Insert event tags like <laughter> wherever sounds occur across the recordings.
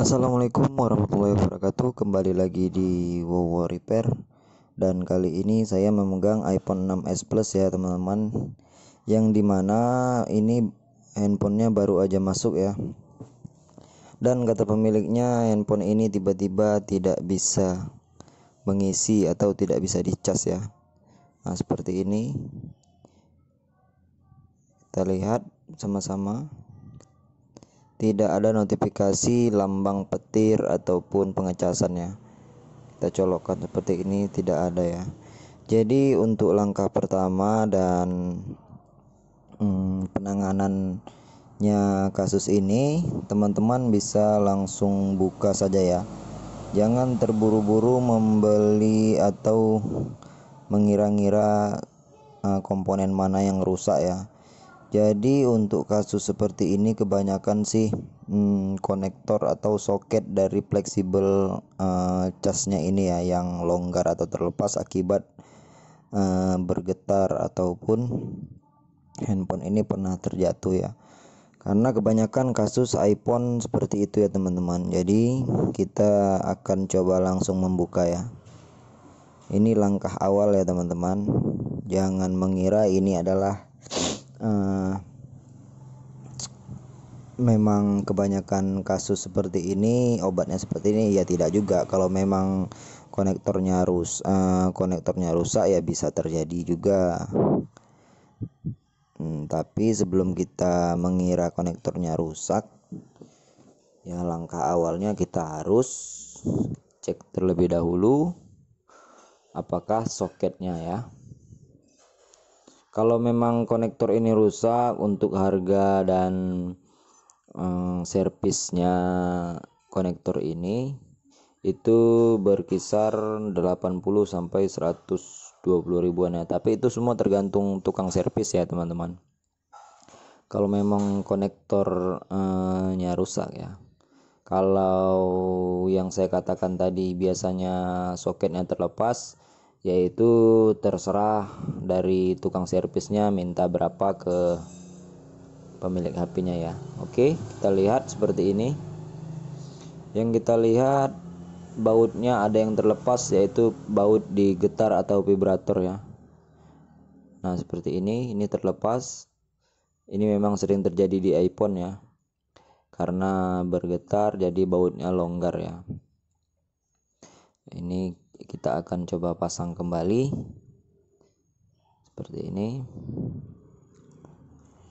Assalamualaikum warahmatullahi wabarakatuh Kembali lagi di Wowo Repair Dan kali ini saya memegang iPhone 6s Plus ya teman-teman Yang dimana ini handphonenya baru aja masuk ya Dan kata pemiliknya handphone ini tiba-tiba tidak bisa mengisi atau tidak bisa dicas ya Nah seperti ini Kita lihat sama-sama tidak ada notifikasi lambang petir ataupun pengecasannya kita colokkan seperti ini tidak ada ya jadi untuk langkah pertama dan hmm, penanganannya kasus ini teman-teman bisa langsung buka saja ya jangan terburu-buru membeli atau mengira-ngira eh, komponen mana yang rusak ya jadi untuk kasus seperti ini kebanyakan sih hmm, konektor atau soket dari fleksibel uh, casnya ini ya yang longgar atau terlepas akibat uh, bergetar ataupun handphone ini pernah terjatuh ya. Karena kebanyakan kasus iPhone seperti itu ya teman-teman. Jadi kita akan coba langsung membuka ya. Ini langkah awal ya teman-teman. Jangan mengira ini adalah Eh, memang kebanyakan kasus seperti ini obatnya seperti ini ya tidak juga kalau memang konektornya rus uh, konektornya rusak ya bisa terjadi juga hmm, tapi sebelum kita mengira konektornya rusak ya langkah awalnya kita harus cek terlebih dahulu apakah soketnya ya kalau memang konektor ini rusak untuk harga dan um, servisnya konektor ini itu berkisar 80 sampai 120 ribuan ya tapi itu semua tergantung tukang servis ya teman-teman kalau memang konektornya eh, rusak ya kalau yang saya katakan tadi biasanya soketnya terlepas yaitu terserah dari tukang servisnya minta berapa ke pemilik HP-nya ya. Oke, kita lihat seperti ini. Yang kita lihat bautnya ada yang terlepas yaitu baut di getar atau vibrator ya. Nah, seperti ini, ini terlepas. Ini memang sering terjadi di iPhone ya. Karena bergetar jadi bautnya longgar ya. Ini kita akan coba pasang kembali seperti ini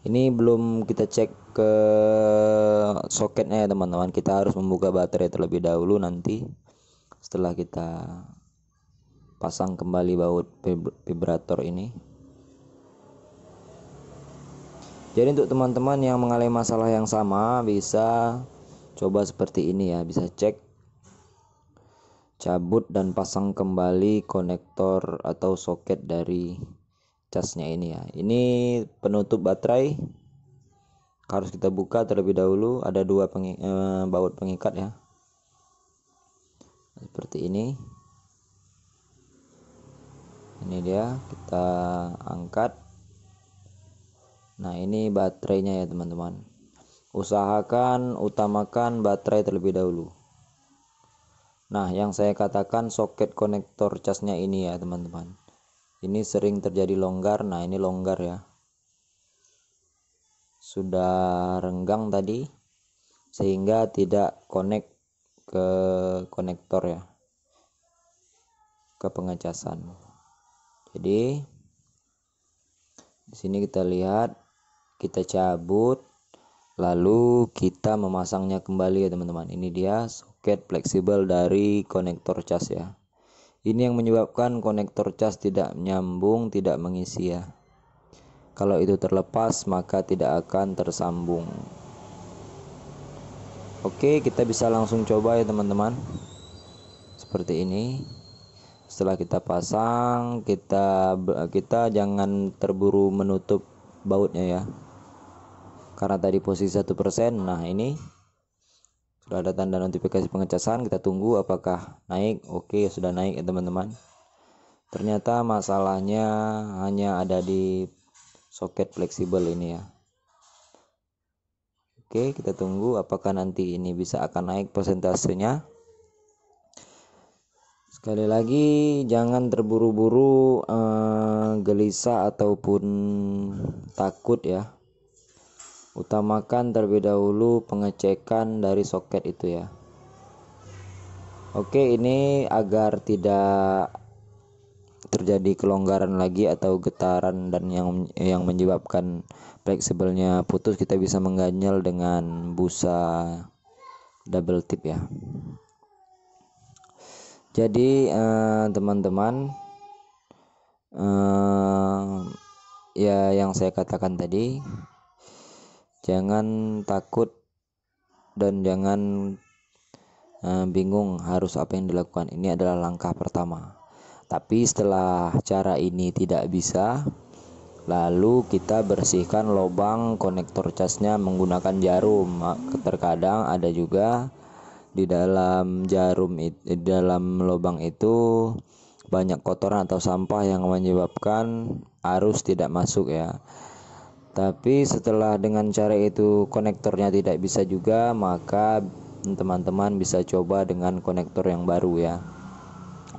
ini belum kita cek ke soketnya ya teman-teman kita harus membuka baterai terlebih dahulu nanti setelah kita pasang kembali baut vibrator ini jadi untuk teman-teman yang mengalami masalah yang sama bisa coba seperti ini ya bisa cek cabut dan pasang kembali konektor atau soket dari casnya ini ya ini penutup baterai harus kita buka terlebih dahulu ada dua pengi, eh, baut pengikat ya seperti ini ini dia kita angkat nah ini baterainya ya teman-teman usahakan utamakan baterai terlebih dahulu Nah, yang saya katakan soket konektor casnya ini ya, teman-teman. Ini sering terjadi longgar. Nah, ini longgar ya. Sudah renggang tadi sehingga tidak connect ke konektor ya. Ke pengecasan. Jadi di sini kita lihat kita cabut lalu kita memasangnya kembali ya teman-teman. Ini dia soket fleksibel dari konektor cas ya. Ini yang menyebabkan konektor cas tidak nyambung, tidak mengisi ya. Kalau itu terlepas maka tidak akan tersambung. Oke, kita bisa langsung coba ya teman-teman. Seperti ini. Setelah kita pasang, kita kita jangan terburu menutup bautnya ya. Karena tadi posisi satu persen. Nah, ini sudah ada tanda notifikasi pengecasan kita tunggu apakah naik oke sudah naik ya teman-teman ternyata masalahnya hanya ada di soket fleksibel ini ya oke kita tunggu apakah nanti ini bisa akan naik persentasenya sekali lagi jangan terburu-buru eh, gelisah ataupun takut ya utamakan terlebih dahulu pengecekan dari soket itu ya Oke ini agar tidak terjadi kelonggaran lagi atau getaran dan yang yang menyebabkan fleksibelnya putus kita bisa mengganjal dengan busa double tip ya jadi eh, teman-teman eh, eh, ya yang saya katakan tadi jangan takut dan jangan uh, bingung harus apa yang dilakukan ini adalah langkah pertama tapi setelah cara ini tidak bisa lalu kita bersihkan lubang konektor casnya menggunakan jarum ah, terkadang ada juga di dalam jarum di dalam lubang itu banyak kotoran atau sampah yang menyebabkan arus tidak masuk ya tapi setelah dengan cara itu konektornya tidak bisa juga, maka teman-teman bisa coba dengan konektor yang baru ya.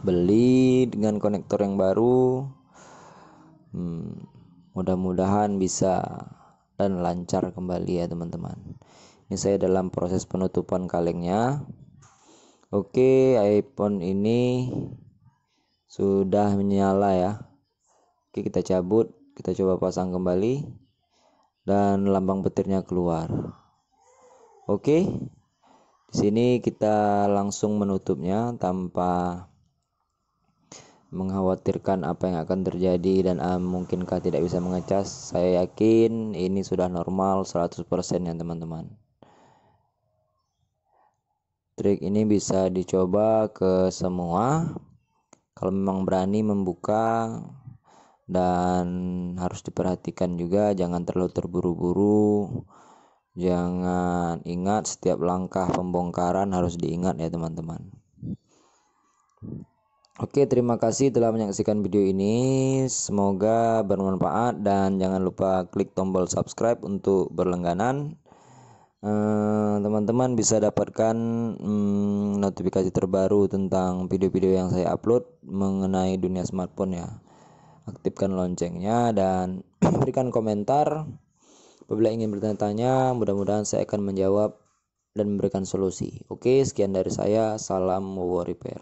Beli dengan konektor yang baru. Hmm, mudah-mudahan bisa dan lancar kembali ya teman-teman. Ini saya dalam proses penutupan kalengnya. Oke, iPhone ini sudah menyala ya. Oke, kita cabut, kita coba pasang kembali dan lambang petirnya keluar. Oke. Di sini kita langsung menutupnya tanpa mengkhawatirkan apa yang akan terjadi dan uh, mungkinkah tidak bisa mengecas. Saya yakin ini sudah normal 100% ya teman-teman. Trik ini bisa dicoba ke semua. Kalau memang berani membuka dan harus diperhatikan juga jangan terlalu terburu-buru jangan ingat setiap langkah pembongkaran harus diingat ya teman-teman Oke terima kasih telah menyaksikan video ini semoga bermanfaat dan jangan lupa klik tombol subscribe untuk berlangganan eh, teman-teman bisa dapatkan hmm, notifikasi terbaru tentang video-video yang saya upload mengenai dunia smartphone ya aktifkan loncengnya dan <clears throat> berikan komentar apabila ingin bertanya-tanya mudah-mudahan saya akan menjawab dan memberikan solusi oke sekian dari saya salam war repair